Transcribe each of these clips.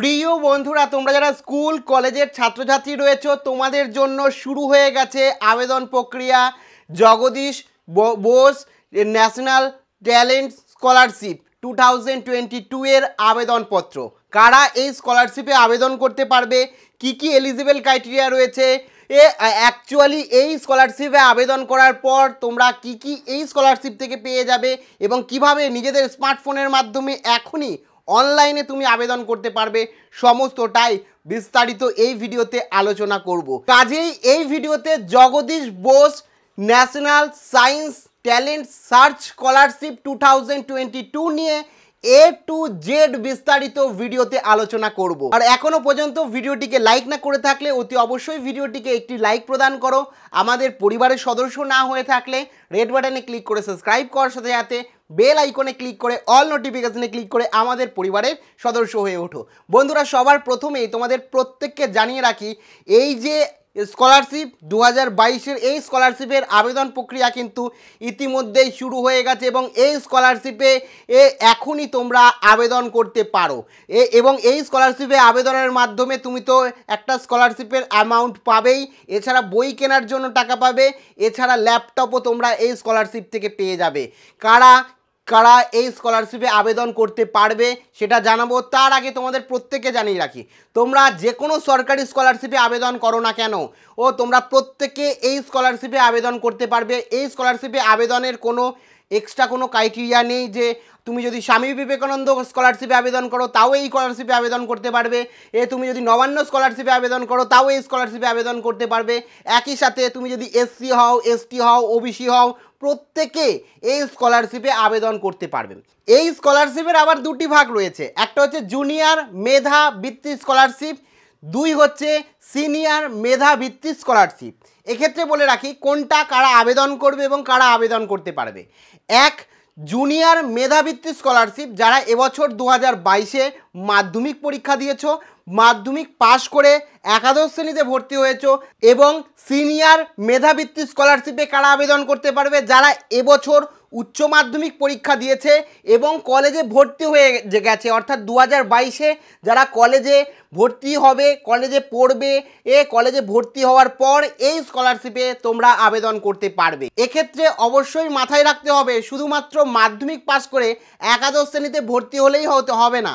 প্রিয় বন্ধুরা তোমরা যারা স্কুল কলেজের ছাত্রছাত্রী রয়েছ তোমাদের জন্য শুরু হয়ে গেছে আবেদন প্রক্রিয়া Jagadish Bose national talent scholarship two thousand twenty two এর আবেদনপত্র কারা এই স্কলারশিপে আবেদন করতে পারবে কি কি এলিজিবল ক্রাইটেরিয়া রয়েছে এ অ্যাকচুয়ালি এই স্কলারশিপে আবেদন করার পর তোমরা কি কি এই স্কলারশিপ থেকে পেয়ে যাবে এবং কিভাবে নিজেদের স্মার্টফোনের মাধ্যমে এখনই অনলাইনে তুমি আবেদন করতে পারবে সমস্তটাই বিস্তারিত এই ভিডিওতে আলোচনা করব। কাজেই এই ভিডিওতে Jagadish Bose national science talent search scholarship two নিয়ে এ টু জেড বিস্তারিত ভিডিওতে আলোচনা করব আর এখনো পর্যন্ত ভিডিওটিকে লাইক না করে থাকলে অতি অবশ্যই ভিডিওটিকে একটি লাইক প্রদান করো আমাদের পরিবারের সদস্য না হয়ে থাকলে রেড বাটনে ক্লিক করে সাবস্ক্রাইব করার সাথে সাথে বেল আইকনে ক্লিক করে অল নোটিফিকেশনে ক্লিক করে আমাদের পরিবারের সদস্য হয়ে ওঠো বন্ধুরা সবার প্রথমেই তোমাদের প্রত্যেককে জানিয়ে রাখি এই যে স্কলারশিপ দু হাজার এই স্কলারশিপের আবেদন প্রক্রিয়া কিন্তু ইতিমধ্যেই শুরু হয়ে গেছে এবং এই স্কলারশিপে এ এখনই তোমরা আবেদন করতে পারো এ এবং এই স্কলারশিপে আবেদনের মাধ্যমে তুমি তো একটা স্কলারশিপের অ্যামাউন্ট পাবেই এছাড়া বই কেনার জন্য টাকা পাবে এছাড়া ল্যাপটপও তোমরা এই স্কলারশিপ থেকে পেয়ে যাবে কারা কারা এই স্কলারশিপে আবেদন করতে পারবে সেটা জানাবো তার আগে তোমাদের প্রত্যেককে জানিয়ে রাখি তোমরা যে কোনো সরকারি স্কলারশিপে আবেদন করো না কেন ও তোমরা প্রত্যেকে এই স্কলারশিপে আবেদন করতে পারবে এই স্কলারশিপে আবেদনের কোনো এক্সট্রা কোনো ক্রাইটেরিয়া নেই যে তুমি যদি স্বামী বিবেকানন্দ স্কলারশিপে আবেদন করো তাও এই স্কলারশিপে আবেদন করতে পারবে এ তুমি যদি নবান্ন স্কলারশিপে আবেদন করো তাও এই স্কলারশিপে আবেদন করতে পারবে একই সাথে তুমি যদি এসসি হও এসটি হও ওবিসি হও প্রত্যেকে এই স্কলারশিপে আবেদন করতে পারবে এই স্কলারশিপের আবার দুটি ভাগ রয়েছে একটা হচ্ছে জুনিয়র মেধা বৃত্তি স্কলারশিপ দুই হচ্ছে সিনিয়র মেধাভিত্তিক স্কলারশিপ এক্ষেত্রে বলে রাখি কোনটা কারা আবেদন করবে এবং কারা আবেদন করতে পারবে এক জুনিয়র মেধাভিত্তিক স্কলারশিপ যারা এবছর দু হাজার বাইশে মাধ্যমিক পরীক্ষা দিয়েছ মাধ্যমিক পাশ করে একাদশ শ্রেণীতে ভর্তি হয়েছ এবং সিনিয়র মেধাবৃত্তি স্কলারশিপে কারা আবেদন করতে পারবে যারা এবছর উচ্চ মাধ্যমিক পরীক্ষা দিয়েছে এবং কলেজে ভর্তি হয়ে গেছে অর্থাৎ দু হাজার বাইশে যারা কলেজে ভর্তি হবে কলেজে পড়বে এ কলেজে ভর্তি হওয়ার পর এই স্কলারশিপে তোমরা আবেদন করতে পারবে এক্ষেত্রে অবশ্যই মাথায় রাখতে হবে শুধুমাত্র মাধ্যমিক পাশ করে একাদশ শ্রেণীতে ভর্তি হলেই হতে হবে না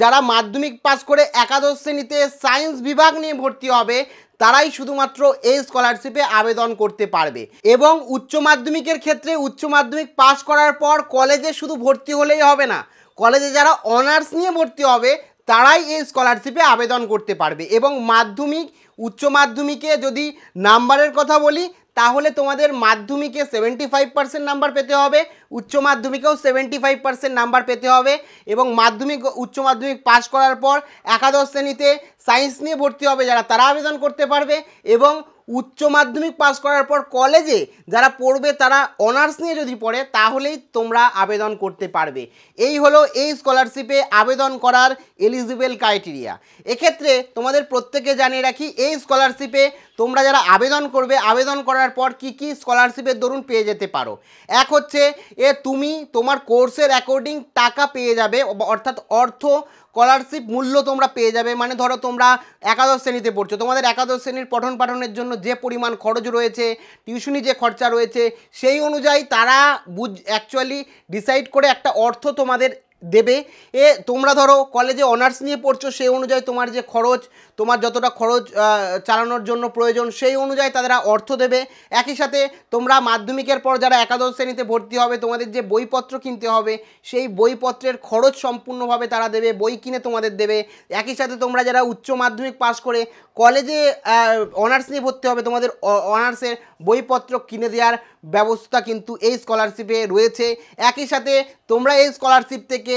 যারা মাধ্যমিক পাস করে একাদশ শ্রেণীতে সায়েন্স বিভাগ নিয়ে ভর্তি হবে তারাই শুধুমাত্র এই স্কলারশিপে আবেদন করতে পারবে এবং উচ্চ মাধ্যমিকের ক্ষেত্রে উচ্চ মাধ্যমিক পাস করার পর কলেজে শুধু ভর্তি হলেই হবে না কলেজে যারা অনার্স নিয়ে ভর্তি হবে তারাই এই স্কলারশিপে আবেদন করতে পারবে এবং মাধ্যমিক উচ্চ মাধ্যমিকে যদি নাম্বারের কথা বলি তাহলে তোমাদের মাধ্যমিকে সেভেন্টি ফাইভ পার্সেন্ট নাম্বার পেতে হবে উচ্চ মাধ্যমিকেও সেভেন্টি ফাইভ পার্সেন্ট নাম্বার পেতে হবে এবং মাধ্যমিক উচ্চ মাধ্যমিক পাশ করার পর একাদশ শ্রেণীতে সায়েন্স নিয়ে ভর্তি হবে যারা তারা আবেদন করতে পারবে এবং উচ্চ মাধ্যমিক পাস করার পর কলেজে যারা পড়বে তারা অনার্স নিয়ে যদি পড়ে তাহলেই তোমরা আবেদন করতে পারবে এই হলো এই স্কলারশিপে আবেদন করার এলিজিবেল ক্রাইটেরিয়া এক্ষেত্রে তোমাদের প্রত্যেকে জানিয়ে রাখি এই স্কলারশিপে তোমরা যারা আবেদন করবে আবেদন করার পর কি কি স্কলারশিপের দরুন পেয়ে যেতে পারো এক হচ্ছে এ তুমি তোমার কোর্সের অ্যাকর্ডিং টাকা পেয়ে যাবে অর্থাৎ অর্থ স্কলারশিপ মূল্য তোমরা পেয়ে যাবে মানে ধরো তোমরা একাদশ শ্রেণীতে পড়ছো তোমাদের একাদশ শ্রেণীর পঠন পাঠনের জন্য যে পরিমাণ খরচ রয়েছে টিউশনি যে খরচা রয়েছে সেই অনুযায়ী তারা বুঝ অ্যাকচুয়ালি ডিসাইড করে একটা অর্থ তোমাদের দেবে এ তোমরা ধরো কলেজে অনার্স নিয়ে পড়ছো সেই অনুযায়ী তোমার যে খরচ তোমার যতটা খরচ চালানোর জন্য প্রয়োজন সেই অনুযায়ী তারা অর্থ দেবে একই সাথে তোমরা মাধ্যমিকের পর যারা একাদশ শ্রেণীতে ভর্তি হবে তোমাদের যে বইপত্র কিনতে হবে সেই বইপত্রের খরচ সম্পূর্ণভাবে তারা দেবে বই কিনে তোমাদের দেবে একই সাথে তোমরা যারা উচ্চ মাধ্যমিক পাস করে কলেজে অনার্স নিয়ে ভর্তি হবে তোমাদের অনার্সের বইপত্র কিনে দেওয়ার ব্যবস্থা কিন্তু এই স্কলারশিপে রয়েছে একই সাথে তোমরা এই স্কলারশিপ থেকে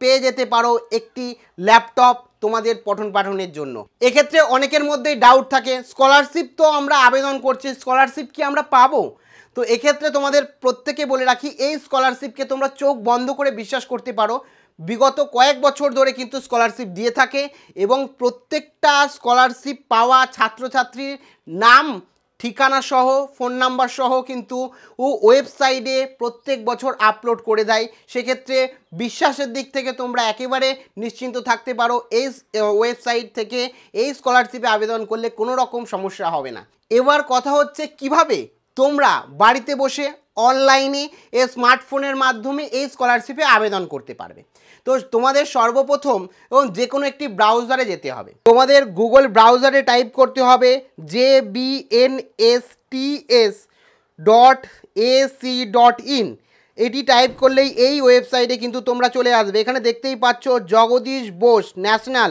পেয়ে যেতে পারো একটি ল্যাপটপ তোমাদের পঠন পাঠনের জন্য এক্ষেত্রে অনেকের মধ্যেই ডাউট থাকে স্কলারশিপ তো আমরা আবেদন করছি স্কলারশিপ কি আমরা পাবো তো এক্ষেত্রে তোমাদের প্রত্যেকে বলে রাখি এই স্কলারশিপকে তোমরা চোখ বন্ধ করে বিশ্বাস করতে পারো বিগত কয়েক বছর ধরে কিন্তু স্কলারশিপ দিয়ে থাকে এবং প্রত্যেকটা স্কলারশিপ পাওয়া ছাত্রছাত্রীর নাম ঠিকানা সহ ফোন নাম্বার সহ কিন্তু ও ওয়েবসাইটে প্রত্যেক বছর আপলোড করে দেয় সেক্ষেত্রে বিশ্বাসের দিক থেকে তোমরা একেবারে নিশ্চিন্ত থাকতে পারো এই ওয়েবসাইট থেকে এই স্কলারশিপে আবেদন করলে কোনো রকম সমস্যা হবে না এবার কথা হচ্ছে কিভাবে তোমরা বাড়িতে বসে অনলাইনে এ স্মার্টফোনের মাধ্যমে এই স্কলারশিপে আবেদন করতে পারবে তো তোমাদের সর্বপ্রথম এবং যে কোনো একটি ব্রাউজারে যেতে হবে তোমাদের গুগল ব্রাউজারে টাইপ করতে হবে J B N S T S dot A C dot in এটি টাইপ করলেই এই ওয়েবসাইটে কিন্তু তোমরা চলে আসবে এখানে দেখতেই পাচ্ছ Jagadish Bose national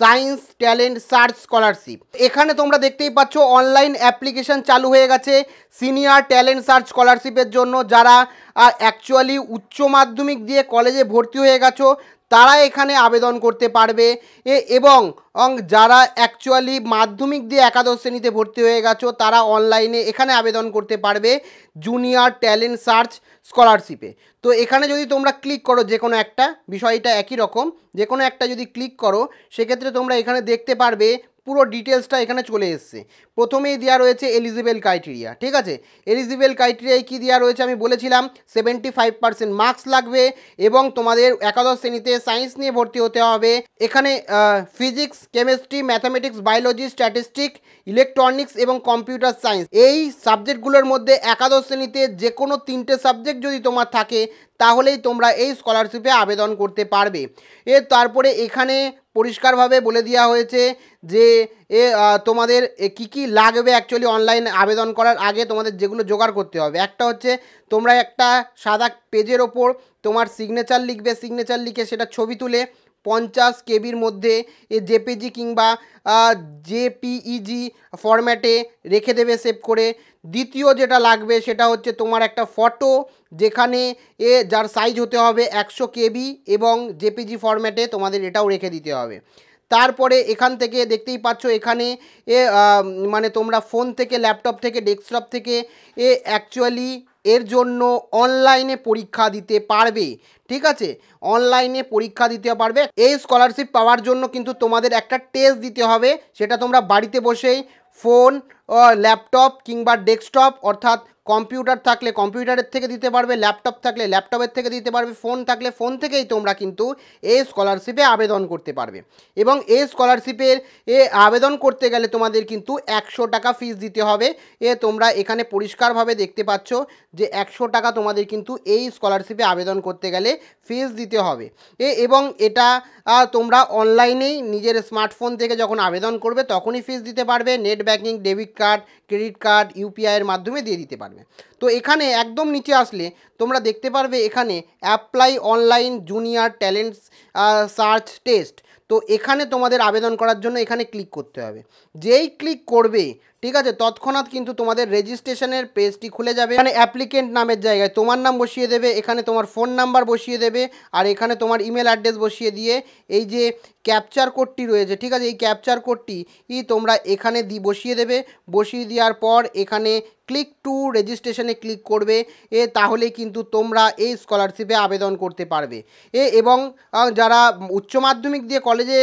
science talent search scholarship এখানে তোমরা দেখতেই পাচ্ছ অনলাইন অ্যাপ্লিকেশান চালু হয়ে গেছে সিনিয়র ট্যালেন্ট সার্চ স্কলারশিপের জন্য যারা অ্যাকচুয়ালি উচ্চ মাধ্যমিক দিয়ে কলেজে ভর্তি হয়ে গেছো তারা এখানে আবেদন করতে পারবে এবং যারা অ্যাকচুয়ালি মাধ্যমিক দিয়ে একাদশ শ্রেণীতে ভর্তি হয়ে গেছো তারা অনলাইনে এখানে আবেদন করতে পারবে জুনিয়র ট্যালেন্ট সার্চ স্কলারশিপে তো এখানে যদি তোমরা ক্লিক করো যে কোনো একটা বিষয়টা একই রকম যে কোনো একটা যদি ক্লিক করো সেক্ষেত্রে তোমরা এখানে দেখতে পারবে পুরো ডিটেলসটা এখানে চলে এসছে প্রথমেই দেওয়া রয়েছে এলিজিবেল ক্রাইটেরিয়া ঠিক আছে এলিজিবেল ক্রাইটেরিয়ায় কী দেওয়া রয়েছে আমি বলেছিলাম সেভেন্টি ফাইভ পার্সেন্ট মার্কস লাগবে এবং তোমাদের একাদশ শ্রেণীতে সায়েন্স নিয়ে ভর্তি হতে হবে এখানে physics chemistry mathematics biology statistic electronics এবং কম্পিউটার সায়েন্স এই সাবজেক্টগুলোর মধ্যে একাদশ শ্রেণীতে যে কোনো তিনটে সাবজেক্ট যদি তোমার থাকে তাহলেই তোমরা এই স্কলারশিপে আবেদন করতে পারবে এ তারপরে এখানে পরিষ্কারভাবে বলে দেওয়া হয়েছে যে এ তোমাদের কি কি লাগবে অ্যাকচুয়ালি অনলাইন আবেদন করার আগে তোমাদের যেগুলো জোগাড় করতে হবে একটা হচ্ছে তোমরা একটা সাদা পেজের ওপর তোমার সিগনেচার লিখবে সিগনেচার লিখে সেটা ছবি তুলে পঞ্চাশ কেবির মধ্যে এ জেপিজি কিংবা জেপিইজি ফরম্যাটে রেখে দেবে সেভ করে দ্বিতীয় যেটা লাগবে সেটা হচ্ছে তোমার একটা ফটো যেখানে এ যার সাইজ হতে হবে একশো কেবি এবং জেপিজি ফরম্যাটে তোমাদের এটাও রেখে দিতে হবে তারপরে এখান থেকে দেখতেই পাচ্ছ এখানে এ মানে তোমরা ফোন থেকে ল্যাপটপ থেকে ডেস্কটপ থেকে এ অ্যাকচুয়ালি এর জন্য অনলাইনে পরীক্ষা দিতে পারবে ঠিক আছে অনলাইনে পরীক্ষা দিতে পারবে এই স্কলারশিপ পাওয়ার জন্য কিন্তু তোমাদের একটা টেস্ট দিতে হবে সেটা তোমরা বাড়িতে বসেই ফোন ল্যাপটপ কিংবা ডেস্কটপ অর্থাৎ কম্পিউটার থাকলে কম্পিউটারের থেকে দিতে পারবে ল্যাপটপ থাকলে ল্যাপটপের থেকে দিতে পারবে ফোন থাকলে ফোন থেকেই তোমরা কিন্তু এই স্কলারশিপে আবেদন করতে পারবে এবং এই স্কলারশিপের এ আবেদন করতে গেলে তোমাদের কিন্তু একশো টাকা ফিস দিতে হবে এ তোমরা এখানে পরিষ্কারভাবে দেখতে পাচ্ছ যে একশো টাকা তোমাদের কিন্তু এই স্কলারশিপে আবেদন করতে গেলে ফিস দিতে হবে এ এবং এটা তোমরা অনলাইনেই নিজের স্মার্টফোন থেকে যখন আবেদন করবে তখনই ফিস দিতে পারবে net banking debit card credit card यूपीआईर मध्यमें दिए दीते তো এখানে একদম নিচে আসলে তোমরা দেখতে পারবে এখানে apply online junior talents search test তো এখানে তোমাদের আবেদন করার জন্য এখানে ক্লিক করতে হবে যেই ক্লিক করবে ঠিক আছে তৎক্ষণাৎ কিন্তু তোমাদের রেজিস্ট্রেশনের পেজটি খুলে যাবে এখানে অ্যাপ্লিকেন্ট নামের জায়গায় তোমার নাম বসিয়ে দেবে এখানে তোমার ফোন নাম্বার বসিয়ে দেবে আর এখানে তোমার ইমেল অ্যাড্রেস বসিয়ে দিয়ে এই যে ক্যাপচার কোডটি রয়েছে ঠিক আছে এই ক্যাপচার কোডটি তোমরা এখানে দি বসিয়ে দেবে বসিয়ে দেওয়ার পর এখানে ক্লিক টু রেজিস্ট্রেশনে ক্লিক করবে এ তাহলে কিন্তু তোমরা এই স্কলারশিপে আবেদন করতে পারবে এ এবং যারা উচ্চ মাধ্যমিক দিয়ে কলেজে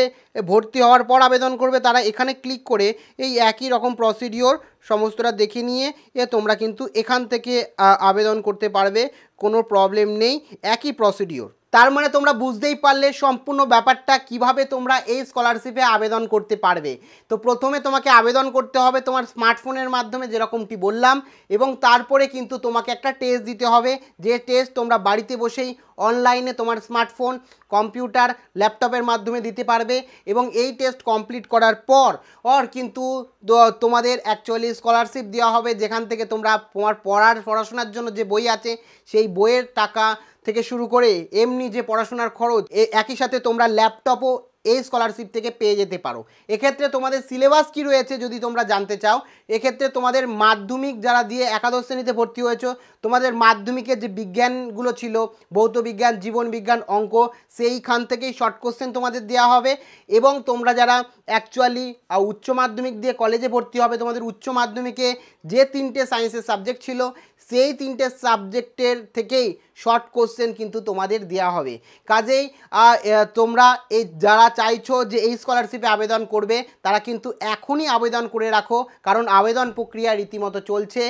ভর্তি হওয়ার পর আবেদন করবে তারা এখানে ক্লিক করে এই একই রকম প্রসিডিওর সমস্তটা দেখে নিয়ে এ তোমরা কিন্তু এখান থেকে আবেদন করতে পারবে কোনো প্রবলেম নেই একই প্রসিডিওর তার মানে তোমরা বুঝতেই পারলে সম্পূর্ণ ব্যাপারটা কিভাবে তোমরা এই স্কলারশিপে আবেদন করতে পারবে তো প্রথমে তোমাকে আবেদন করতে হবে তোমার স্মার্টফোনের মাধ্যমে যেরকমটি বললাম এবং তারপরে কিন্তু তোমাকে একটা টেস্ট দিতে হবে যে টেস্ট তোমরা বাড়িতে বসেই অনলাইনে তোমার স্মার্টফোন কম্পিউটার ল্যাপটপের মাধ্যমে দিতে পারবে এবং এই টেস্ট কমপ্লিট করার পর অর কিন্তু তোমাদের অ্যাকচুয়ালি স্কলারশিপ দেওয়া হবে যেখান থেকে তোমরা তোমার পড়ার পড়াশোনার জন্য যে বই আছে সেই বইয়ের টাকা থেকে শুরু করে এমনি যে পড়াশোনার খরচ একই সাথে তোমরা ল্যাপটপও এই স্কলারশিপ থেকে পেয়ে যেতে পারো এক্ষেত্রে তোমাদের সিলেবাস কি রয়েছে যদি তোমরা জানতে চাও এক্ষেত্রে তোমাদের মাধ্যমিক যারা দিয়ে একাদশ শ্রেণীতে ভর্তি হয়েছ তোমাদের মাধ্যমিকের যে বিজ্ঞানগুলো ছিল ভৌত বিজ্ঞান জীবন বিজ্ঞান অঙ্ক সেইখান থেকেই শর্ট কোশ্চেন তোমাদের দেওয়া হবে এবং তোমরা যারা অ্যাকচুয়ালি উচ্চ মাধ্যমিক দিয়ে কলেজে ভর্তি হবে তোমাদের উচ্চ মাধ্যমিকে যে তিনটে সায়েন্সের সাবজেক্ট ছিল সেই তিনটে সাবজেক্টের থেকেই শর্ট কোশ্চেন কিন্তু তোমাদের দেওয়া হবে কাজেই তোমরা এই যারা চাইছো যে এই স্কলারশিপে আবেদন করবে তারা কিন্তু এখনই আবেদন করে রাখো কারণ আবেদন প্রক্রিয়া রীতিমতো চলছে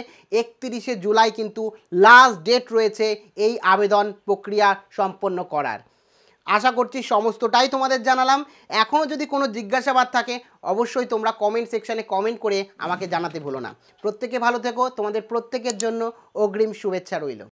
একত্রিশে জুলাই কিন্তু লাস্ট ডেট রয়েছে এই আবেদন প্রক্রিয়া সম্পন্ন করার আশা করছি সমস্তটাই তোমাদের জানালাম এখনও যদি কোনো জিজ্ঞাসাবাদ থাকে অবশ্যই তোমরা কমেন্ট সেকশানে কমেন্ট করে আমাকে জানাতে ভুলো না প্রত্যেকে ভালো থেকো তোমাদের প্রত্যেকের জন্য অগ্রিম শুভেচ্ছা রইল